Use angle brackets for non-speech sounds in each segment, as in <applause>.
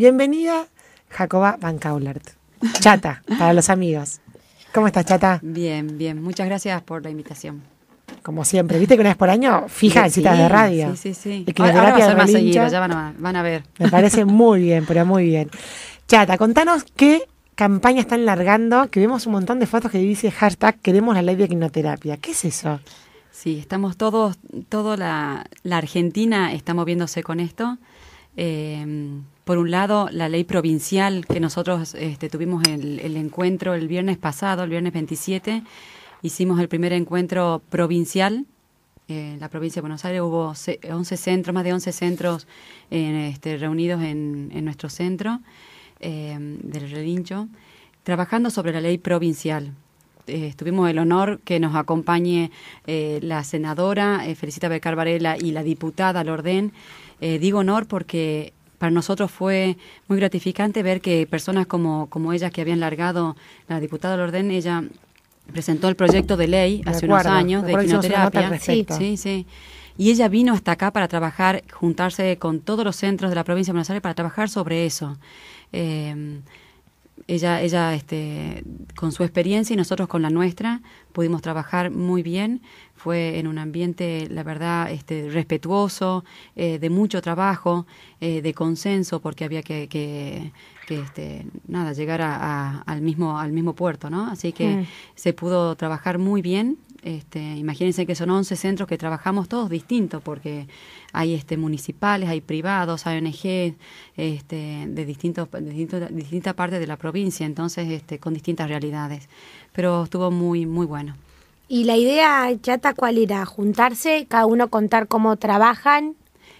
Bienvenida, Jacoba Van Kaulert. Chata, para los amigos. ¿Cómo estás, Chata? Bien, bien. Muchas gracias por la invitación. Como siempre, viste que una vez por año fija citas de radio. Sí, sí, sí. ahora, va a ser más seguido, ya van a, ver. Me parece <laughs> muy bien, pero muy bien. Chata, contanos qué campaña están largando, que vemos un montón de fotos que dice hashtag queremos la ley de quinoterapia. ¿Qué es eso? Sí, estamos todos, toda la, Argentina está moviéndose con esto. Eh, por un lado, la ley provincial que nosotros este, tuvimos el, encuentro el viernes pasado, el viernes 27, hicimos el primer encuentro provincial en eh, la provincia de Buenos Aires hubo 11 centros, más de 11 centros este, reunidos en, nuestro centro em, del Relincho, trabajando sobre la ley provincial. Estuvimos eh, tuvimos el honor que nos acompañe eh, la senadora Felicita Becar Varela y la diputada Lorden. digo honor porque para nosotros fue muy gratificante ver que personas como, como ella que habían largado, la diputada orden, ella presentó el proyecto de ley hace unos años de quimioterapia. Sí, sí, sí. Y ella vino hasta acá para trabajar, juntarse con todos los centros de la provincia de Buenos Aires para trabajar sobre eso. Eh, ella, ella este, con su experiencia y nosotros con la nuestra pudimos trabajar muy bien. Fue en un ambiente, la verdad, este, respetuoso, eh, de mucho trabajo, eh, de consenso, porque había que, que, este, nada, llegar a, al, mismo, al mismo puerto, ¿no? Así que mm. se pudo trabajar muy bien este, imagínense que son 11 centros que trabajamos todos distintos, porque hay este, municipales, hay privados, hay ONG este, de, distintos, distintas partes de la provincia, entonces este, con distintas realidades. Pero estuvo muy, muy bueno. ¿Y la idea, Chata, cuál era? ¿Juntarse, cada uno contar cómo trabajan?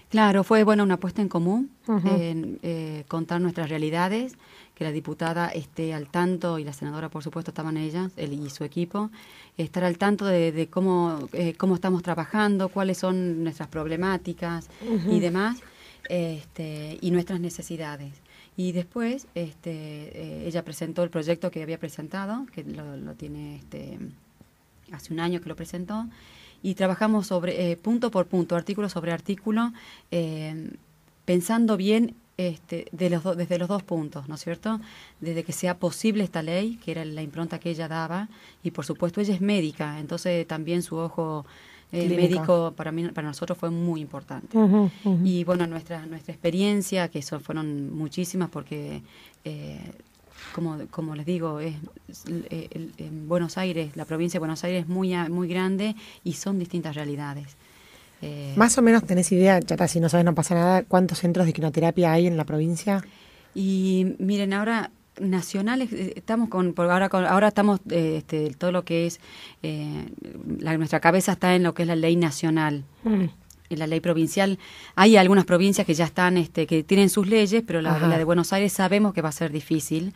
Claro, fue bueno una apuesta en común, en, eh, contar nuestras realidades que la diputada esté al tanto, y la senadora por supuesto estaban ellas, él y su equipo, estar al tanto de, cómo, eh, cómo estamos trabajando, cuáles son nuestras problemáticas y demás, este, y nuestras necesidades. Y después este, eh, ella presentó el proyecto que había presentado, que lo, tiene este, hace un año que lo presentó, y trabajamos sobre eh, punto por punto, artículo sobre artículo, pensando bien este, de los desde los dos puntos, ¿no es cierto? Desde que sea posible esta ley, que era la impronta que ella daba, y por supuesto ella es médica, entonces también su ojo eh, médico para mí, para nosotros fue muy importante. Y bueno, nuestra nuestra experiencia, que son, fueron muchísimas, porque eh, como, como, les digo, es, eh, Buenos Aires, la provincia de Buenos Aires es muy, muy grande y son distintas realidades. Eh, Más o menos tenés idea, ya si no sabes no pasa nada, ¿cuántos centros de quinoterapia hay en la provincia? Y miren, ahora nacionales eh, estamos con por ahora ahora estamos eh, este, todo lo que es la, nuestra cabeza está en lo que es la ley nacional mm. en la ley provincial hay algunas provincias que ya están este, que tienen sus leyes pero la, la de Buenos Aires sabemos que va a ser difícil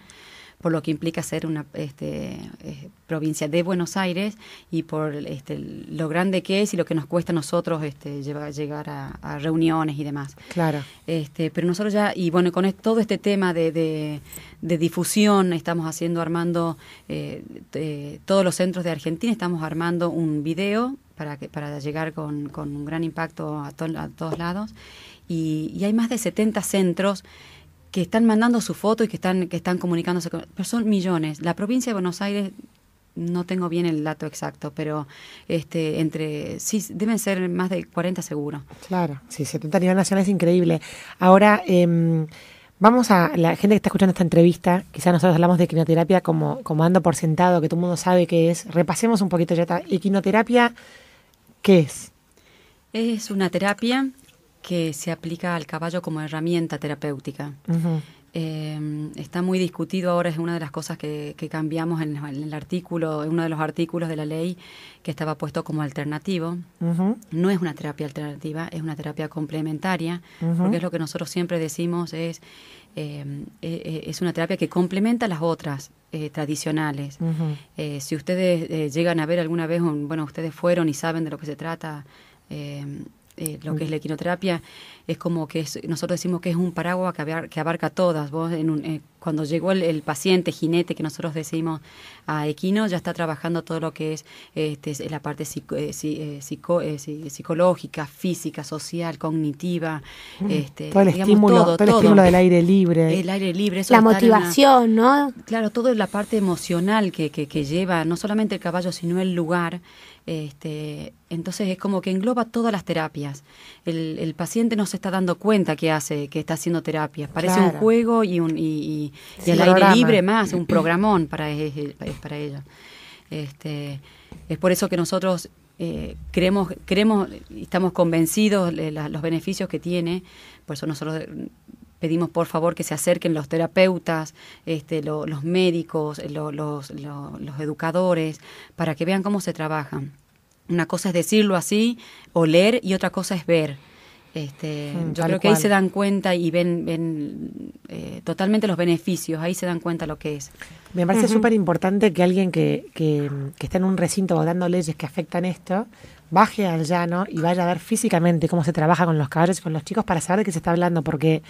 por lo que implica ser una este, eh, provincia de Buenos Aires y por este, lo grande que es y lo que nos cuesta a nosotros este, llevar, llegar a, reuniones y demás. Claro. Este, pero nosotros ya, y bueno, con todo este tema de, de, difusión, estamos haciendo, armando eh, eh, todos los centros de Argentina, estamos armando un video para, que, para llegar con, con un gran impacto a, a todos lados. Y, y hay más de 70 centros que están mandando su foto y que están, que están comunicándose con... Pero son millones. La provincia de Buenos Aires, no tengo bien el dato exacto, pero este, entre... Sí, deben ser más de 40 seguro. Claro, sí, 70 a nivel nacional es increíble. Ahora... Em, vamos a la gente que está escuchando esta entrevista, quizás nosotros hablamos de quinoterapia como, como ando por sentado, que todo el mundo sabe qué es. Repasemos un poquito ya. ¿Y Equinoterapia, ¿qué es? Es una terapia que se aplica al caballo como herramienta terapéutica. Eh, está muy discutido ahora, es una de las cosas que, cambiamos en, el artículo, en uno de los artículos de la ley que estaba puesto como alternativo. No es una terapia alternativa, es una terapia complementaria, porque es lo que nosotros siempre decimos es, eh, e, e, es una terapia que complementa las otras eh, tradicionales. si ustedes llegan a ver alguna vez, bueno, ustedes fueron y saben de lo que se trata. Eh, lo que es la equinoterapia, es como que nosotros decimos que es un paraguas que, abarca, que todas. Vos en un, eh, cuando llegó el, paciente, jinete, que nosotros decimos a Equino, ya está trabajando todo lo que es este, la parte psico, eh, eh, eh, psicológica, física, social, cognitiva. Mm. este, todo el estímulo, todo, el estímulo del aire libre. El aire libre. la motivación, ¿no? Claro, toda la parte emocional que, lleva, no solamente el caballo, sino el lugar. Este, entonces es como que engloba todas las terapias. El, paciente no se está dando cuenta que hace, que está haciendo terapias. Parece un juego y, un, y, y al aire libre más, un programón para, e-, e-, e-, para ellos. Este, es por eso que nosotros eh, creemos, creemos, estamos convencidos de los beneficios que tiene, por eso nosotros pedimos por favor que se acerquen los terapeutas, este, los médicos, los, los educadores, para que vean cómo se trabajan. Una cosa es decirlo así, o leer, y otra cosa es ver. Este, mm, yo creo que ahí se dan cuenta y ven, ven eh, totalmente los beneficios, ahí se dan cuenta lo que es. Me parece súper importante que alguien que, que, está en un recinto votando leyes que afectan esto baje al llano y vaya a ver físicamente cómo se trabaja con los caballos y con los chicos para saber de qué se está hablando, porque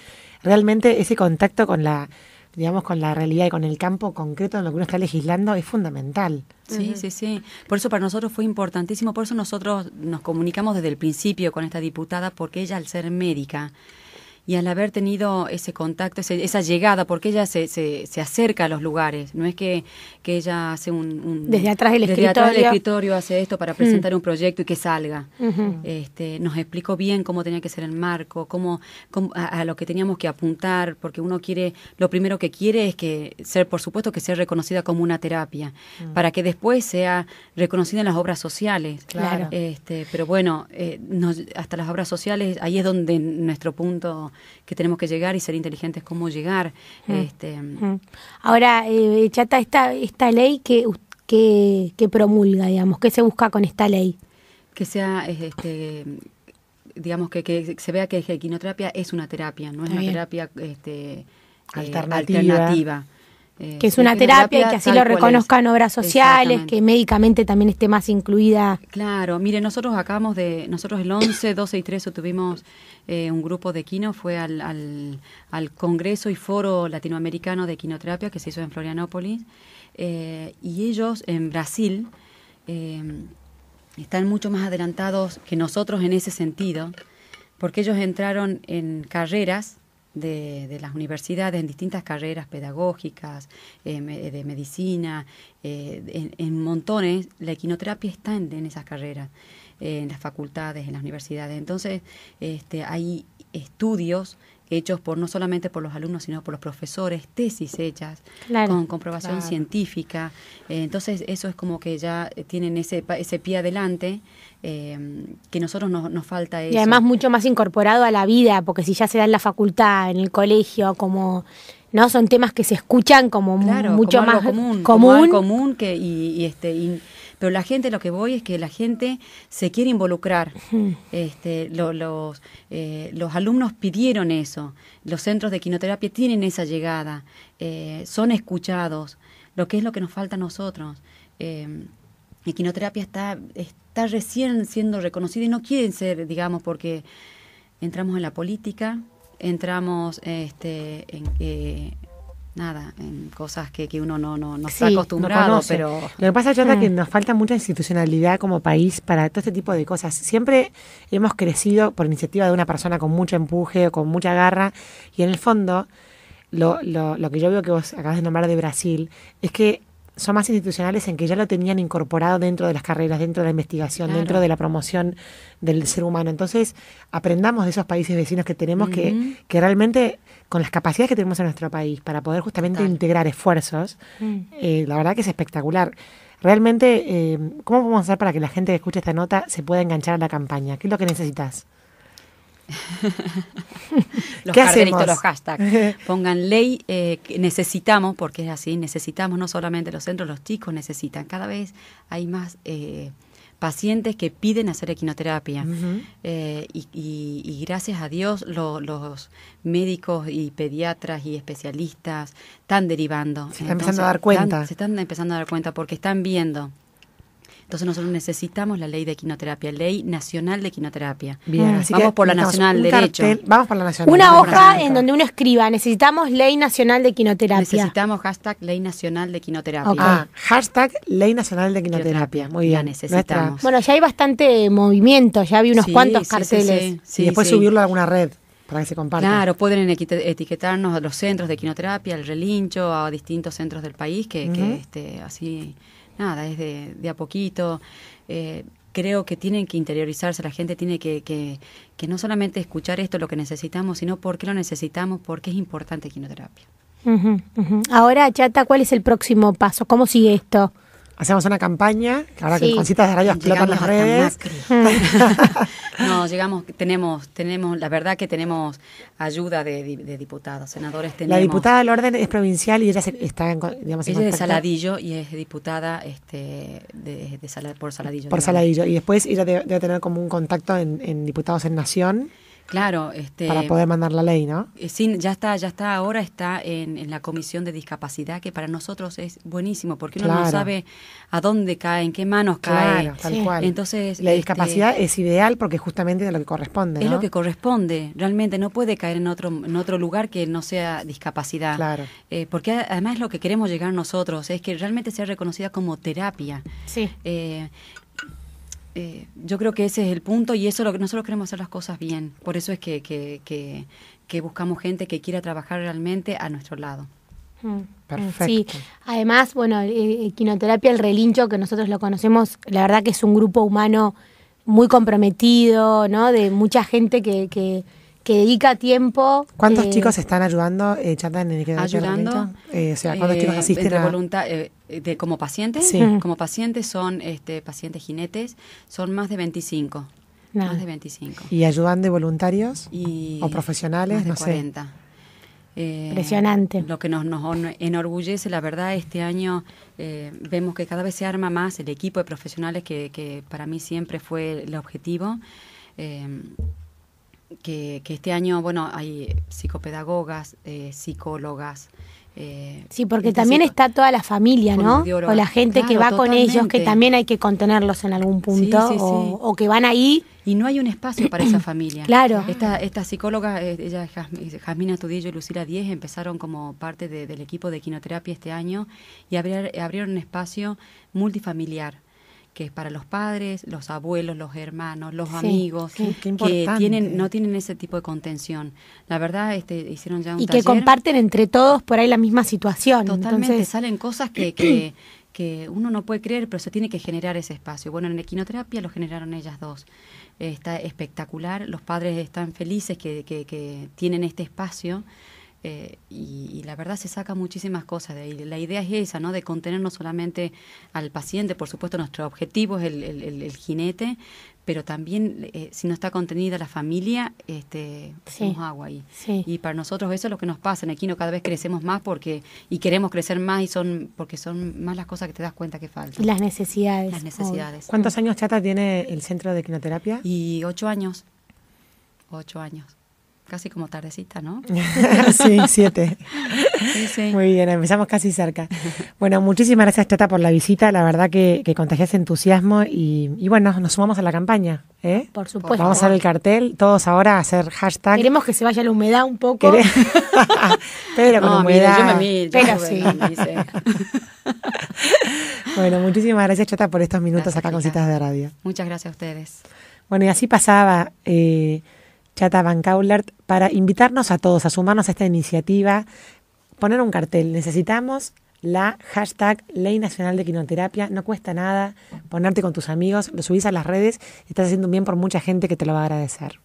realmente ese contacto con la digamos, con la realidad y con el campo concreto en lo que uno está legislando es fundamental. Sí, sí, sí. Por eso para nosotros fue importantísimo, por eso nosotros nos comunicamos desde el principio con esta diputada, porque ella al ser médica y al haber tenido ese contacto, esa llegada, porque ella se, se, acerca a los lugares, no es que, ella hace un, Desde atrás del escritorio. Atrás escritorio hace esto para mm. presentar un proyecto y que salga. este, nos explicó bien cómo tenía que ser el marco, cómo, a, lo que teníamos que apuntar, porque uno quiere, lo primero que quiere es que ser, por supuesto, que sea reconocida como una terapia, mm. para que después sea reconocida en las obras sociales. Claro. Este, pero bueno, eh, hasta las obras sociales, ahí es donde nuestro punto que tenemos que llegar y ser inteligentes cómo llegar. Mm. Este, mm. Ahora, eh, Chata, esta, esta ley que, que, promulga, digamos, ¿qué se busca con esta ley? Que sea, este, digamos, que, se vea que la quinoterapia es una terapia, no es una terapia... Este, eh, alternativa eh, que es una terapia, y que así lo reconozcan obras sociales, que médicamente también esté más incluida. Claro, mire, nosotros acabamos de, nosotros el 11, 12 y 13 tuvimos eh, un grupo de quino, fue al, al, Congreso y Foro Latinoamericano de Quinoterapia que se hizo en Florianópolis, eh, y ellos en Brasil están mucho más adelantados que nosotros en ese sentido, porque ellos entraron en carreras de, las universidades en distintas carreras pedagógicas, eh, de medicina, eh, en, montones. La equinoterapia está en, esas carreras, en las facultades, en las universidades. Entonces, este, hay estudios hechos por no solamente por los alumnos, sino por los profesores, tesis hechas con comprobación científica. Eh, entonces, eso es como que ya tienen ese, ese pie adelante eh, que nosotros nos, falta eso. Y además mucho más incorporado a la vida, porque si ya se da en la facultad, en el colegio, como ¿no? Son temas que se escuchan como mucho más común, común que, y este, y pero la gente, lo que voy es que la gente se quiere involucrar. Hmm. Este, eh, los, alumnos pidieron eso. Los centros de quinoterapia tienen esa llegada. Eh, son escuchados. Lo que es lo que nos falta a nosotros. Eh, em, y está, está recién siendo reconocida y no quieren ser, digamos, porque entramos en la política, entramos este, en, nada, en cosas que, que uno no, no, no está acostumbrado. pero... Lo que pasa, es que nos falta mucha institucionalidad como país para todo este tipo de cosas. Siempre hemos crecido por iniciativa de una persona con mucho empuje, o con mucha garra, y en el fondo, lo, lo, lo que yo veo que vos acabas de nombrar de Brasil, es que son más institucionales en que ya lo tenían incorporado dentro de las carreras, dentro de la investigación, dentro de la promoción del ser humano. Entonces, aprendamos de esos países vecinos que tenemos que, que realmente, con las capacidades que tenemos en nuestro país para poder justamente integrar esfuerzos, mm. eh, la verdad que es espectacular. Realmente, eh, ¿cómo podemos hacer para que la gente que escuche esta nota se pueda enganchar a la campaña? ¿Qué es lo que necesitas? los ¿Qué los hashtags. <laughs> Pongan ley eh, necesitamos, porque es así, necesitamos no solamente los centros, los chicos necesitan. Cada vez hay más eh, pacientes que piden hacer equinoterapia. Eh, y, gracias a Dios los médicos y pediatras y especialistas están derivando. Se están empezando a dar cuenta. se están empezando a dar cuenta porque están viendo entonces nosotros necesitamos la ley de quinoterapia, ley nacional de quinoterapia. Bien. vamos por la nacional, derecho. vamos por la nacional. Una hoja en donde uno escriba, necesitamos ley nacional de quinoterapia. Necesitamos hashtag ley nacional de quinoterapia. Ah, hashtag ley nacional de quinoterapia. Muy bien. necesitamos. Bueno, ya hay bastante movimiento, ya vi unos cuantos carteles. Sí, después subirlo a alguna red para que se comparta. Claro, pueden etiquetarnos a los centros de quinoterapia, al relincho, a distintos centros del país, que, que este, así nada, es de, de a poquito. Eh, creo que tienen que interiorizarse, la gente tiene que, que, no solamente escuchar esto, lo que necesitamos, sino por qué lo necesitamos, por qué es importante quimioterapia. Ahora, Chata, ¿cuál es el próximo paso? ¿Cómo sigue esto? Hacemos una campaña, que ahora sí, que Juancita de rayos explotan las redes. <laughs> no, llegamos, tenemos, tenemos, la verdad que tenemos ayuda de, de diputados, senadores. Tenemos, la diputada del orden es provincial y ella está en, digamos, ella es de Saladillo y es diputada este, de, por Saladillo. Por Saladillo. Y después ella debe, tener como un contacto en Diputados en Nación. Claro, este, para poder mandar la ley, ¿no? Eh, sí, ya está, ya está. Ahora está en, la comisión de discapacidad que para nosotros es buenísimo porque uno no sabe a dónde cae, en qué manos cae. Entonces la este, discapacidad es ideal porque justamente es lo que corresponde. ¿no? Es lo que corresponde. Realmente no puede caer en otro en otro lugar que no sea discapacidad. Claro. Eh, porque además lo que queremos llegar nosotros es que realmente sea reconocida como terapia. Sí. Eh, eh, yo creo que ese es el punto y eso lo que nosotros queremos hacer las cosas bien. Por eso es que, buscamos gente que quiera trabajar realmente a nuestro lado. Mm. Perfecto. Sí, además, bueno, Quinoterapia El Relincho, que nosotros lo conocemos, la verdad que es un grupo humano muy comprometido, ¿no? De mucha gente que, que dedica tiempo. ¿Cuántos eh, chicos están ayudando, eh, en ayudando, eh, o sea, ¿cuántos eh, chicos asisten voluntad, de, como pacientes, sí. como pacientes son este, pacientes jinetes, son más de 25. Más de 25. ¿Y ayudan de voluntarios? Y o profesionales, más de 40. Impresionante. Lo que nos, enorgullece, la verdad, este año vemos que cada vez se arma más el equipo de profesionales que, para mí siempre fue el objetivo que, este año, bueno, hay psicopedagogas, eh, psicólogas, eh, sí, porque también está toda la familia, ¿no? O la gente que va con ellos, que también hay que contenerlos en algún punto, o, que van ahí. Y no hay un espacio para esa familia. <clears throat> Claro. Estas esta psicólogas, eh, ella, Jasmina Tudillo y Lucila Diez empezaron como parte del equipo de quinoterapia este año y abrieron un espacio multifamiliar que es para los padres, los abuelos, los hermanos, los amigos, que tienen, no tienen ese tipo de contención. La verdad, este, hicieron ya un Y que comparten entre todos por ahí la misma situación. Totalmente, salen cosas <clears throat> que, uno no puede creer, pero se tiene que generar ese espacio. Bueno, en la equinoterapia lo generaron ellas dos está espectacular, los padres están felices que, tienen este espacio eh, y, la verdad se saca muchísimas cosas de ahí. La idea es esa, ¿no? De contenernos solamente al paciente, por supuesto nuestro objetivo es el, jinete, pero también eh, si no está contenida la familia, este, agua ahí. Y para nosotros eso es lo que nos pasa. En Equino cada vez crecemos más porque y queremos crecer más y son porque son más las cosas que te das cuenta que faltan. Las necesidades. Las necesidades. ¿Cuántos años Chata tiene el centro de quinoterapia? Y ocho años. Ocho años casi como tardecita, ¿no? <laughs> sí, siete. Sí, sí. Muy bien, empezamos casi cerca. Bueno, muchísimas gracias, Chata, por la visita. La verdad que, que contagias entusiasmo y, bueno, nos, sumamos a la campaña. ¿eh? Por supuesto. Vamos a ver el cartel, todos ahora a hacer hashtag. Queremos que se vaya la humedad un poco. <laughs> Pero con humedad. yo me Pero sí. <laughs> bueno, muchísimas gracias, Chata, por estos minutos acá con Citas de Radio. Muchas gracias a ustedes. Bueno, y así pasaba. Eh, Chata Van Kaulert, para invitarnos a todos a sumarnos a esta iniciativa, poner un cartel. Necesitamos la hashtag Ley Nacional de Quinoterapia, no cuesta nada ponerte con tus amigos, lo subís a las redes estás haciendo un bien por mucha gente que te lo va a agradecer.